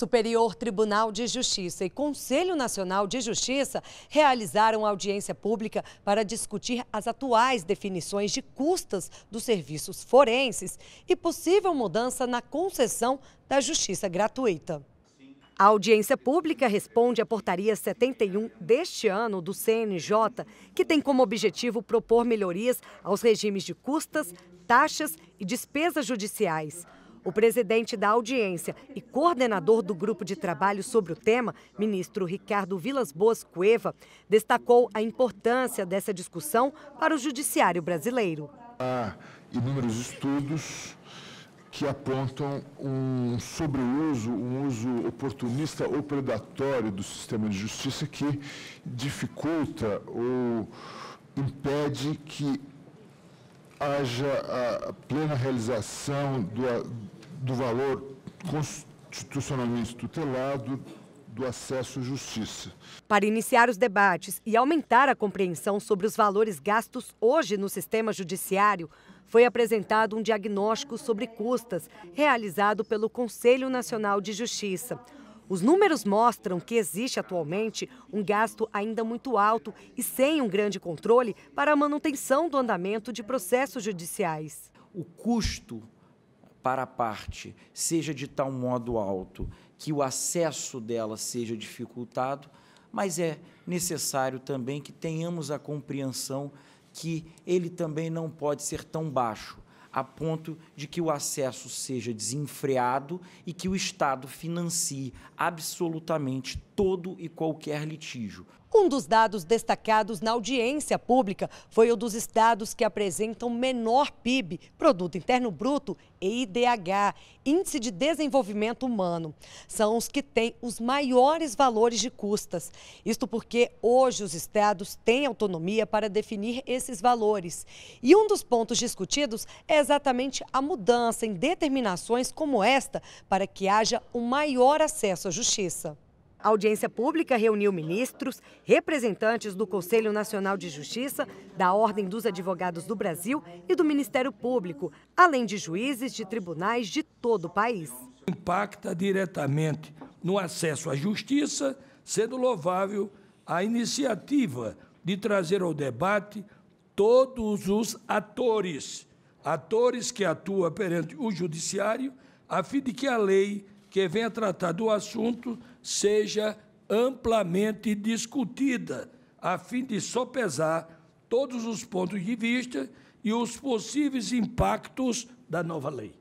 Superior Tribunal de Justiça e Conselho Nacional de Justiça realizaram audiência pública para discutir as atuais definições de custas dos serviços forenses e possível mudança na concessão da justiça gratuita. A audiência pública responde à Portaria 71 deste ano do CNJ, que tem como objetivo propor melhorias aos regimes de custas, taxas e despesas judiciais. O presidente da audiência e coordenador do grupo de trabalho sobre o tema, ministro Ricardo Vilas Boas Cueva, destacou a importância dessa discussão para o judiciário brasileiro. Há inúmeros estudos que apontam um sobreuso, um uso oportunista ou predatório do sistema de justiça que dificulta ou impede que haja a plena realização do, do valor constitucionalmente tutelado do acesso à justiça. Para iniciar os debates e aumentar a compreensão sobre os valores gastos hoje no sistema judiciário, foi apresentado um diagnóstico sobre custas realizado pelo Conselho Nacional de Justiça. Os números mostram que existe atualmente um gasto ainda muito alto e sem um grande controle para a manutenção do andamento de processos judiciais. O custo para a parte seja de tal modo alto que o acesso dela seja dificultado, mas é necessário também que tenhamos a compreensão que ele também não pode ser tão baixo a ponto de que o acesso seja desenfreado e que o Estado financie absolutamente todo e qualquer litígio. Um dos dados destacados na audiência pública foi o dos estados que apresentam menor PIB, Produto Interno Bruto, e IDH, Índice de Desenvolvimento Humano. São os que têm os maiores valores de custas. Isto porque hoje os estados têm autonomia para definir esses valores. E um dos pontos discutidos é exatamente a mudança em determinações como esta para que haja um maior acesso à justiça. A audiência pública reuniu ministros, representantes do Conselho Nacional de Justiça, da Ordem dos Advogados do Brasil e do Ministério Público, além de juízes de tribunais de todo o país. Impacta diretamente no acesso à justiça, sendo louvável a iniciativa de trazer ao debate todos os atores, atores que atuam perante o judiciário, a fim de que a lei que venha tratar do assunto seja amplamente discutida, a fim de sopesar todos os pontos de vista e os possíveis impactos da nova lei.